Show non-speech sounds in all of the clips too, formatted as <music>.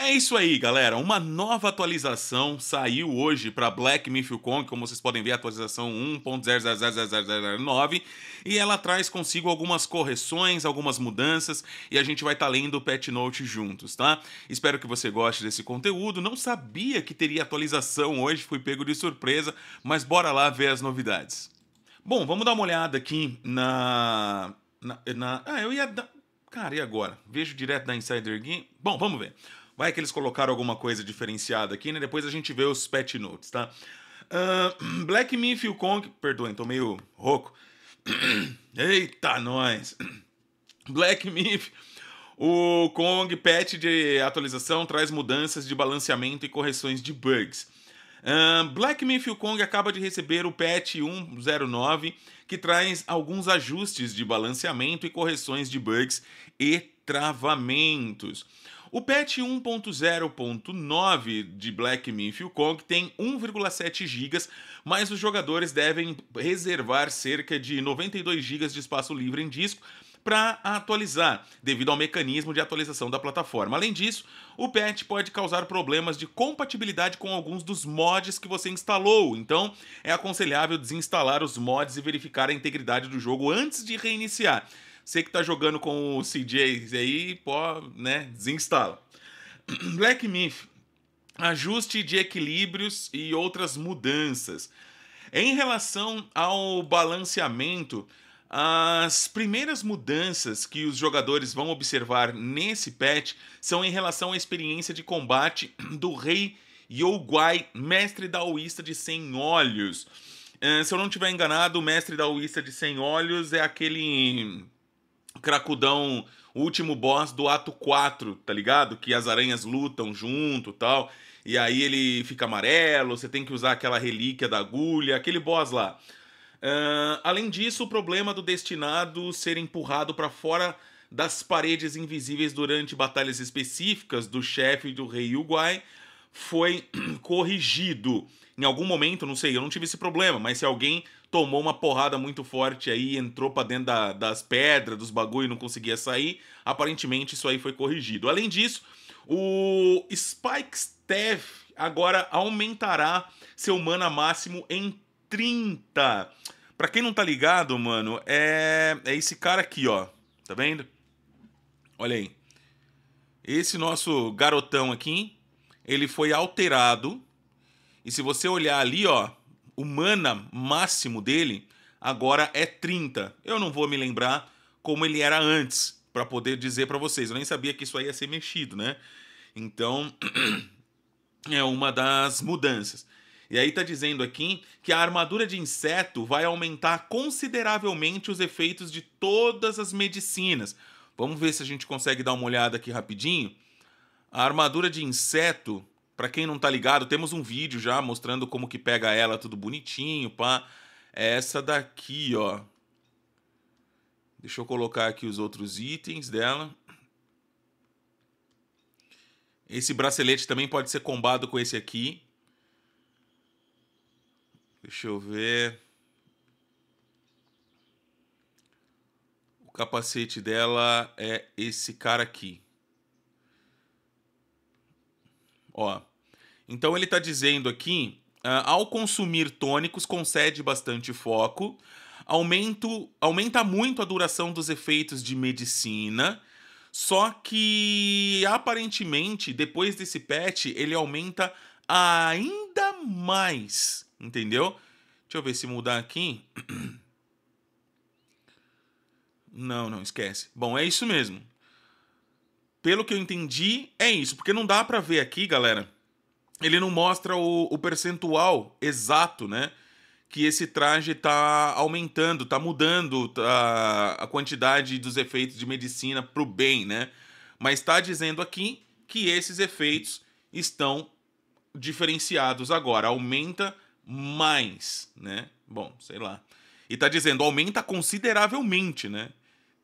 É isso aí, galera. Uma nova atualização saiu hoje para Black Myth Kong, como vocês podem ver, a atualização 1.000009 e ela traz consigo algumas correções, algumas mudanças, e a gente vai estar tá lendo o patch note juntos, tá? Espero que você goste desse conteúdo. Não sabia que teria atualização hoje, fui pego de surpresa, mas bora lá ver as novidades. Bom, vamos dar uma olhada aqui na. na, na... ah, eu ia. Da... Cara, e agora? Vejo direto da Insider Game. Bom, vamos ver. Vai que eles colocaram alguma coisa diferenciada aqui, né? Depois a gente vê os patch notes, tá? Uh, <clears throat> Black Myth e o Kong. Perdoem, tô meio rouco. <clears throat> Eita, nós! <clears throat> Black Myth. O Kong patch de atualização traz mudanças de balanceamento e correções de bugs. Black Myth e o Kong acaba de receber o patch 109, que traz alguns ajustes de balanceamento e correções de bugs e travamentos. O patch 1.0.9 de Black Myth Wukong tem 1,7 GB, mas os jogadores devem reservar cerca de 92 GB de espaço livre em disco para atualizar, devido ao mecanismo de atualização da plataforma. Além disso, o patch pode causar problemas de compatibilidade com alguns dos mods que você instalou, então é aconselhável desinstalar os mods e verificar a integridade do jogo antes de reiniciar. Você que tá jogando com o CJ aí, pô, né? Desinstala. <clears throat> Black Myth. Ajuste de equilíbrios e outras mudanças. Em relação ao balanceamento, as primeiras mudanças que os jogadores vão observar nesse patch são em relação à experiência de combate <clears throat> do rei Yoguai, mestre daoísta de 100 olhos. Eh, se eu não estiver enganado, o mestre daoísta de 100 olhos é aquele Cracudão, o último boss do ato 4, tá ligado? Que as aranhas lutam junto tal. E aí ele fica amarelo, você tem que usar aquela relíquia da agulha, aquele boss lá. Uh, além disso, o problema do destinado ser empurrado para fora das paredes invisíveis durante batalhas específicas do chefe do rei Uruguai foi <clears throat> corrigido. Em algum momento, não sei, eu não tive esse problema, mas se alguém tomou uma porrada muito forte aí, entrou pra dentro da, das pedras, dos bagulho e não conseguia sair. Aparentemente isso aí foi corrigido. Além disso, o Spike Steph agora aumentará seu mana máximo em 30. Pra quem não tá ligado, mano, é, é esse cara aqui, ó. Tá vendo? Olha aí. Esse nosso garotão aqui, ele foi alterado. E se você olhar ali, ó, o mana máximo dele agora é 30. Eu não vou me lembrar como ele era antes para poder dizer para vocês. Eu nem sabia que isso aí ia ser mexido, né? Então, <clears throat> é uma das mudanças. E aí tá dizendo aqui que a armadura de inseto vai aumentar consideravelmente os efeitos de todas as medicinas. Vamos ver se a gente consegue dar uma olhada aqui rapidinho. A armadura de inseto para quem não tá ligado, temos um vídeo já mostrando como que pega ela, tudo bonitinho, pá. É essa daqui, ó. Deixa eu colocar aqui os outros itens dela. Esse bracelete também pode ser combado com esse aqui. Deixa eu ver. O capacete dela é esse cara aqui. Ó, então ele está dizendo aqui, uh, ao consumir tônicos concede bastante foco, aumento, aumenta muito a duração dos efeitos de medicina, só que aparentemente depois desse patch ele aumenta ainda mais, entendeu? Deixa eu ver se mudar aqui. <clears throat> Não, não, esquece. Bom, é isso mesmo pelo que eu entendi, é isso. Porque não dá para ver aqui, galera. Ele não mostra o, o percentual exato, né? que esse traje está aumentando, está mudando tá, a quantidade dos efeitos de medicina para o bem, né? Mas está dizendo aqui que esses efeitos estão diferenciados agora, aumenta mais, né? Bom, sei lá. E está dizendo aumenta consideravelmente, né?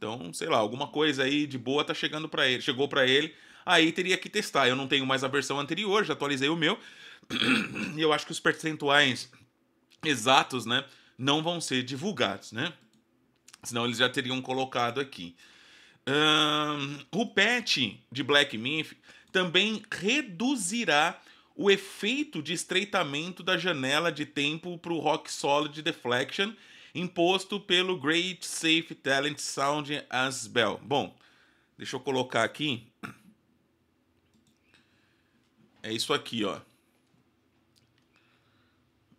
Então, sei lá, alguma coisa aí de boa tá chegando para ele, chegou para ele. Aí teria que testar. Eu não tenho mais a versão anterior, já atualizei o meu. <clears throat> E eu acho que os percentuais exatos, né, não vão ser divulgados, né? Senão eles já teriam colocado aqui. Um, o patch de Black Myth também reduzirá o efeito de estreitamento da janela de tempo para o Rock Solid Deflection imposto pelo Great Safe Talent Sound as Bell. Bom, deixa eu colocar aqui. É isso aqui, ó.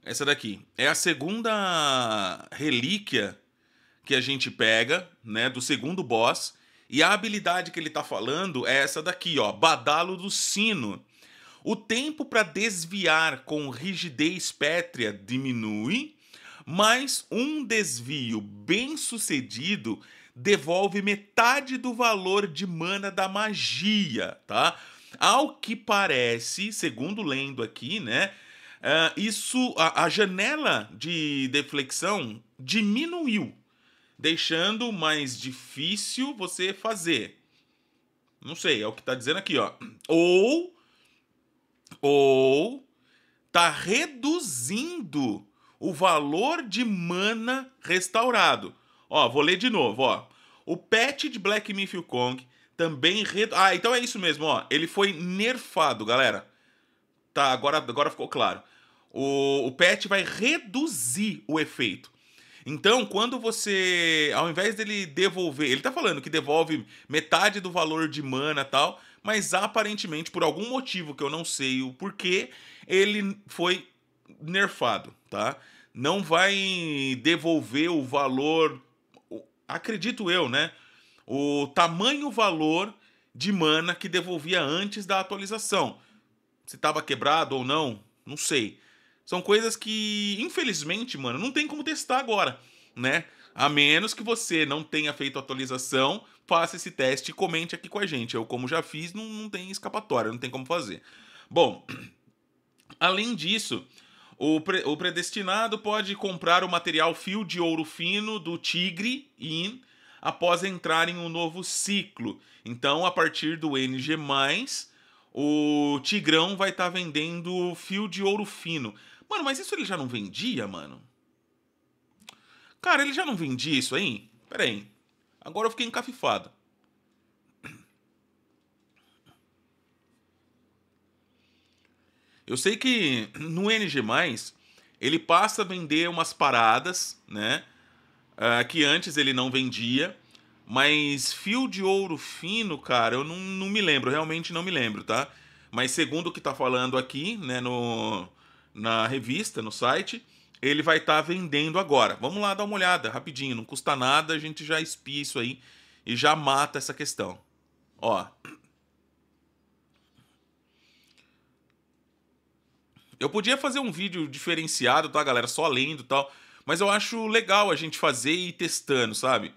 Essa daqui é a segunda relíquia que a gente pega, né, do segundo boss. E a habilidade que ele tá falando é essa daqui, ó, Badalo do Sino. O tempo para desviar com rigidez pétrea diminui mas um desvio bem sucedido devolve metade do valor de mana da magia, tá? Ao que parece, segundo lendo aqui, né? Uh, isso, a, a janela de deflexão diminuiu, deixando mais difícil você fazer. Não sei, é o que tá dizendo aqui, ó. Ou, ou tá reduzindo o valor de mana restaurado. Ó, vou ler de novo, ó. O patch de Black Myth Kong também... Re... Ah, então é isso mesmo, ó. Ele foi nerfado, galera. Tá, agora, agora ficou claro. O, o patch vai reduzir o efeito. Então, quando você, ao invés dele devolver, ele tá falando que devolve metade do valor de mana tal, mas aparentemente, por algum motivo que eu não sei o porquê, ele foi nerfado, tá? Não vai devolver o valor, acredito eu, né? O tamanho valor de mana que devolvia antes da atualização. Se estava quebrado ou não, não sei. São coisas que, infelizmente, mano, não tem como testar agora, né? A menos que você não tenha feito atualização, faça esse teste e comente aqui com a gente. Eu, como já fiz, não, não tem escapatória, não tem como fazer. Bom, <clears throat> além disso, o, pre o predestinado pode comprar o material fio de ouro fino do tigre após entrar em um novo ciclo. Então, a partir do NG, o Tigrão vai estar tá vendendo fio de ouro fino. Mano, mas isso ele já não vendia, mano? Cara, ele já não vendia isso aí? Pera aí. Agora eu fiquei encafifado. Eu sei que <clears throat> no NG, ele passa a vender umas paradas, né? Uh, que antes ele não vendia. Mas fio de ouro fino, cara, eu não, não me lembro, realmente não me lembro, tá? Mas segundo o que tá falando aqui, né, no, na revista, no site, ele vai estar tá vendendo agora. Vamos lá dar uma olhada rapidinho, não custa nada, a gente já espia isso aí e já mata essa questão. Ó, Eu podia fazer um vídeo diferenciado, tá, galera? Só lendo e tal. Mas eu acho legal a gente fazer e ir testando, sabe?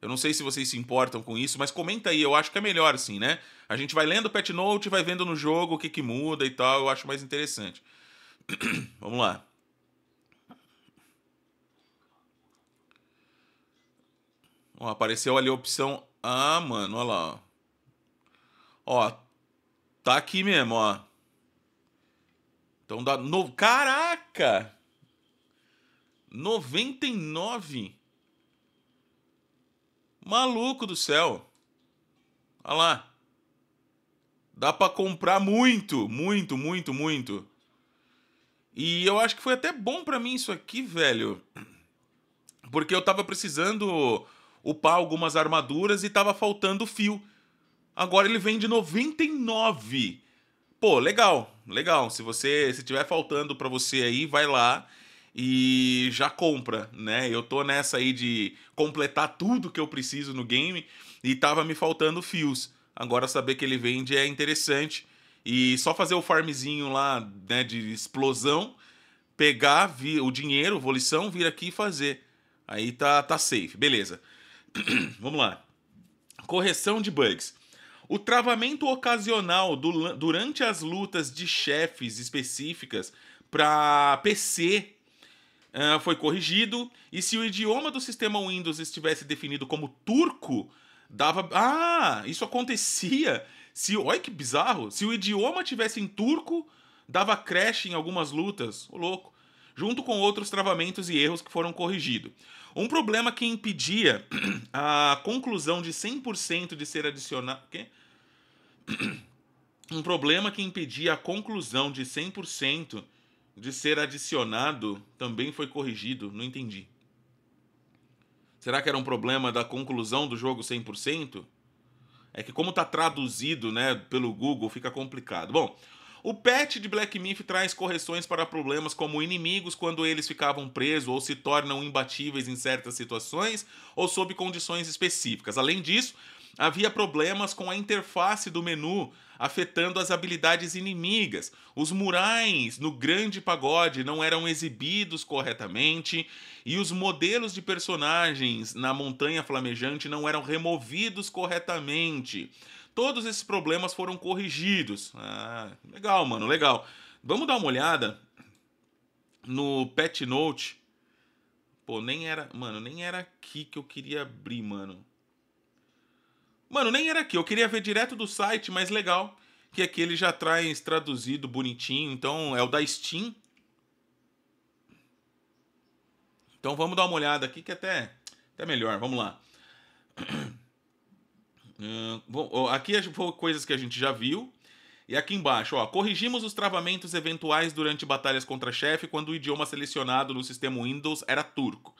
Eu não sei se vocês se importam com isso, mas comenta aí, eu acho que é melhor assim, né? A gente vai lendo o pet note, vai vendo no jogo o que, que muda e tal, eu acho mais interessante. <clears throat> Vamos lá. Ó, apareceu ali a opção. Ah, mano, olha lá. Ó, tá aqui mesmo, ó. Então dá. No... Caraca! 99! Maluco do céu! Olha lá. Dá para comprar muito, muito, muito, muito. E eu acho que foi até bom para mim isso aqui, velho. Porque eu tava precisando upar algumas armaduras e tava faltando fio. Agora ele vem de 99 pô, legal, legal. Se você se tiver faltando para você aí, vai lá e já compra, né? Eu tô nessa aí de completar tudo que eu preciso no game e tava me faltando fios. Agora saber que ele vende é interessante e só fazer o farmzinho lá, né, de explosão, pegar vi, o dinheiro, volição, vir aqui e fazer. Aí tá tá safe, beleza. <clears throat> Vamos lá. Correção de bugs. O travamento ocasional do, durante as lutas de chefes específicas para PC uh, ah, foi corrigido, e se o idioma do sistema Windows estivesse definido como turco, dava. Ah, isso acontecia! Se, olha que bizarro! Se o idioma tivesse em turco, dava crash em algumas lutas. Ô louco! junto com outros travamentos e erros que foram corrigidos. Um problema que impedia <clears throat> a conclusão de 100% de ser adicionado um problema que impedia a conclusão de 100% de ser adicionado também foi corrigido. Não entendi. Será que era um problema da conclusão do jogo 100%? É que como está traduzido, né, pelo Google, fica complicado. Bom, o patch de Black Myth traz correções para problemas como inimigos quando eles ficavam presos ou se tornam imbatíveis em certas situações ou sob condições específicas. Além disso, Havia problemas com a interface do menu, afetando as habilidades inimigas. Os murais no grande pagode não eram exibidos corretamente e os modelos de personagens na montanha flamejante não eram removidos corretamente. Todos esses problemas foram corrigidos. Ah, legal, mano, legal. Vamos dar uma olhada no Pet Note. Pô, nem era. Mano, nem era aqui que eu queria abrir, mano. Mano, nem era aqui. Eu queria ver direto do site, mas legal. Que aqui ele já traz traduzido bonitinho. Então é o da Steam. Então vamos dar uma olhada aqui que até, até melhor. Vamos lá. <clears throat> Uh, bom, aqui foram coisas que a gente já viu. E aqui embaixo, ó, corrigimos os travamentos eventuais durante batalhas contra chefe quando o idioma selecionado no sistema Windows era turco.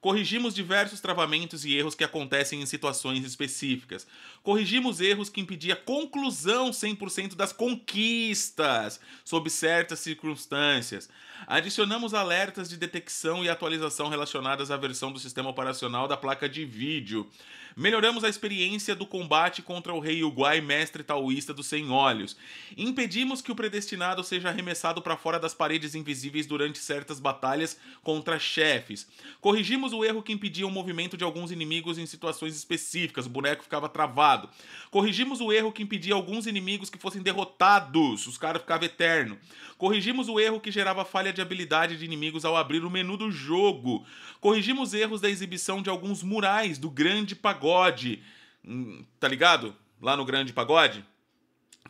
Corrigimos diversos travamentos e erros que acontecem em situações específicas. Corrigimos erros que impediam a conclusão 100% das conquistas, sob certas circunstâncias. Adicionamos alertas de detecção e atualização relacionadas à versão do sistema operacional da placa de vídeo. Melhoramos a experiência do combate contra o rei Uguai, mestre taoísta dos Sem Olhos. Impedimos que o predestinado seja arremessado para fora das paredes invisíveis durante certas batalhas contra chefes. Corrigimos o erro que impedia o movimento de alguns inimigos em situações específicas, o boneco ficava travado. Corrigimos o erro que impedia alguns inimigos que fossem derrotados, os caras ficavam eterno. Corrigimos o erro que gerava falha de habilidade de inimigos ao abrir o menu do jogo. Corrigimos erros da exibição de alguns murais do grande pagão pagode, hum, tá ligado? Lá no Grande Pagode,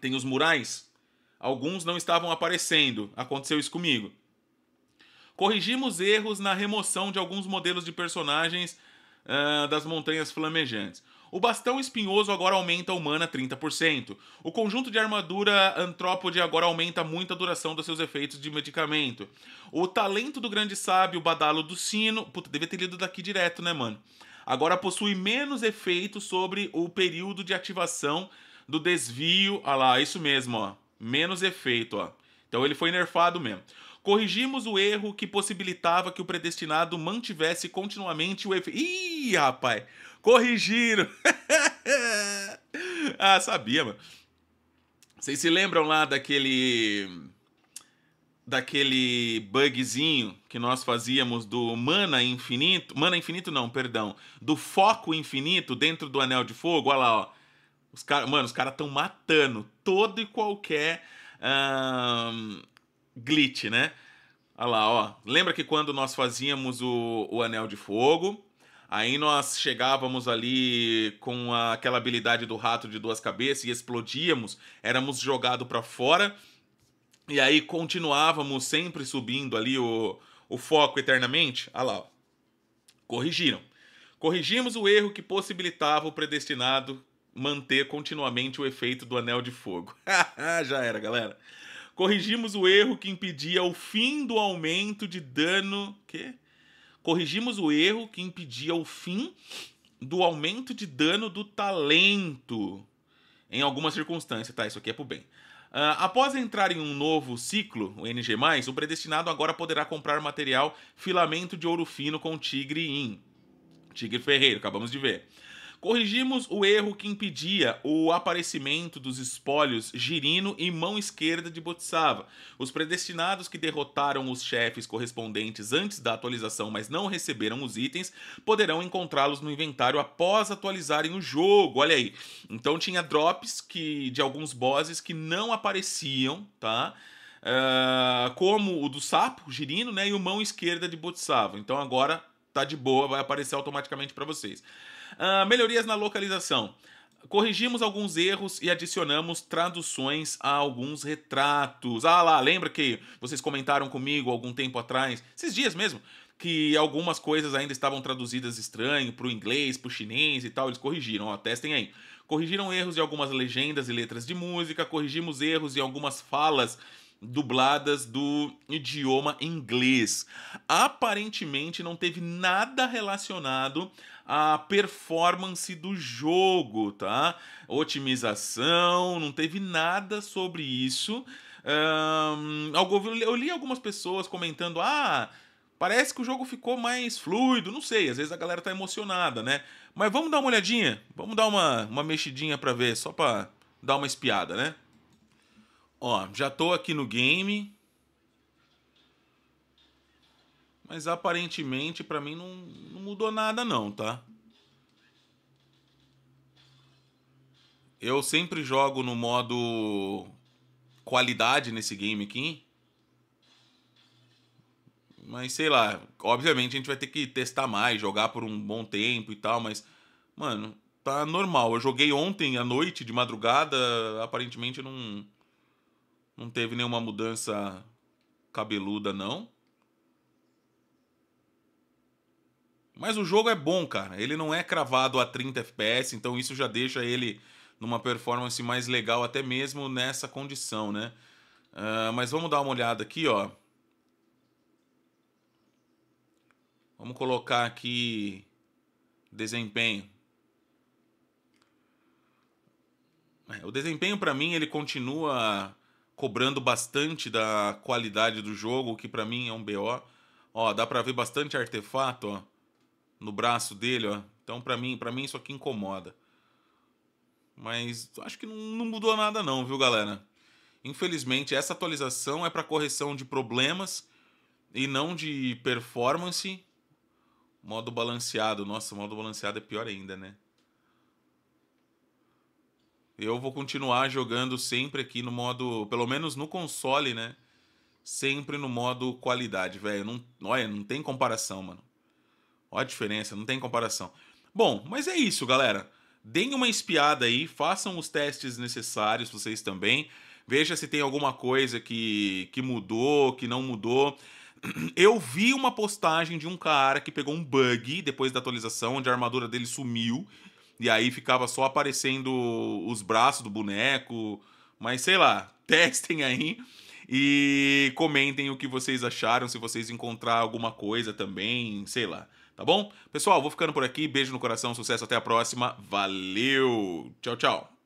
tem os murais. Alguns não estavam aparecendo. Aconteceu isso comigo. Corrigimos erros na remoção de alguns modelos de personagens uh, das montanhas flamejantes. O bastão espinhoso agora aumenta a humana 30%. O conjunto de armadura antrópode agora aumenta muito a duração dos seus efeitos de medicamento. O talento do grande sábio, badalo do sino. Puta, devia ter lido daqui direto, né, mano? agora possui menos efeito sobre o período de ativação do desvio. Ah lá, isso mesmo, ó. Menos efeito, ó. Então ele foi nerfado mesmo. Corrigimos o erro que possibilitava que o predestinado mantivesse continuamente o efeito. Ih, rapaz! Corrigiram! <laughs> ah, sabia, mano. Vocês se lembram lá daquele daquele bugzinho que nós fazíamos do mana infinito, mana infinito não, perdão, do foco infinito dentro do anel de fogo, olha lá, ó. Os cara, mano, os caras estão matando todo e qualquer hum, glitch, né? Olha lá, ó. Lembra que quando nós fazíamos o, o anel de fogo, Aí nós chegávamos ali com a, aquela habilidade do rato de duas cabeças e explodíamos, éramos jogados para fora e aí continuávamos sempre subindo ali o, o foco eternamente. Ah lá, ó. corrigiram. Corrigimos o erro que possibilitava o predestinado manter continuamente o efeito do anel de fogo. <laughs> Já era, galera. Corrigimos o erro que impedia o fim do aumento de dano. Quê? Corrigimos o erro que impedia o fim do aumento de dano do talento. Em alguma circunstância, tá? Isso aqui é pro bem. Uh, após entrar em um novo ciclo, o NG+, o predestinado agora poderá comprar material filamento de ouro fino com Tigre IN. Tigre Ferreiro, acabamos de ver. Corrigimos o erro que impedia o aparecimento dos espólios girino e mão esquerda de Botsava. Os predestinados que derrotaram os chefes correspondentes antes da atualização, mas não receberam os itens, poderão encontrá-los no inventário após atualizarem o jogo. Olha aí. Então tinha drops que de alguns bosses que não apareciam, tá? Uh, como o do sapo, girino, né? E o mão esquerda de Botsava. Então agora tá de boa, vai aparecer automaticamente para vocês. Uh, melhorias na localização. Corrigimos alguns erros e adicionamos traduções a alguns retratos. Ah lá, lembra que vocês comentaram comigo algum tempo atrás, esses dias mesmo, que algumas coisas ainda estavam traduzidas estranho para o inglês, para o chinês e tal. Eles corrigiram, ó, testem aí. Corrigiram erros em algumas legendas e letras de música, corrigimos erros em algumas falas dubladas do idioma inglês. Aparentemente não teve nada relacionado à performance do jogo, tá? Otimização, não teve nada sobre isso. Um, eu li algumas pessoas comentando: ah, parece que o jogo ficou mais fluido. Não sei, às vezes a galera tá emocionada, né? Mas vamos dar uma olhadinha, vamos dar uma, uma mexidinha para ver, só para dar uma espiada, né? Ó, já tô aqui no game. Mas aparentemente para mim não, não mudou nada não, tá? Eu sempre jogo no modo qualidade nesse game aqui. Mas sei lá, obviamente a gente vai ter que testar mais, jogar por um bom tempo e tal, mas mano, tá normal. Eu joguei ontem à noite, de madrugada, aparentemente não não teve nenhuma mudança cabeluda, não. Mas o jogo é bom, cara. Ele não é cravado a 30 FPS, então isso já deixa ele numa performance mais legal, até mesmo nessa condição, né? Uh, mas vamos dar uma olhada aqui, ó. Vamos colocar aqui desempenho. É, o desempenho para mim ele continua cobrando bastante da qualidade do jogo, que para mim é um BO. Ó, dá para ver bastante artefato, ó, no braço dele, ó. Então para mim, para mim isso aqui incomoda. Mas acho que não, não mudou nada não, viu, galera? Infelizmente, essa atualização é para correção de problemas e não de performance. Modo balanceado. Nossa, modo balanceado é pior ainda, né? Eu vou continuar jogando sempre aqui no modo, pelo menos no console, né? Sempre no modo qualidade, velho. Não, olha, não tem comparação, mano. Olha a diferença, não tem comparação. Bom, mas é isso, galera. Deem uma espiada aí, façam os testes necessários vocês também. Veja se tem alguma coisa que, que mudou, que não mudou. <clears throat> Eu vi uma postagem de um cara que pegou um bug depois da atualização, onde a armadura dele sumiu e aí ficava só aparecendo os braços do boneco. Mas sei lá, <laughs> testem aí e comentem o que vocês acharam, se vocês encontrar alguma coisa também, sei lá. Tá bom? Pessoal, vou ficando por aqui. Beijo no coração, sucesso, até a próxima. Valeu! Tchau, tchau!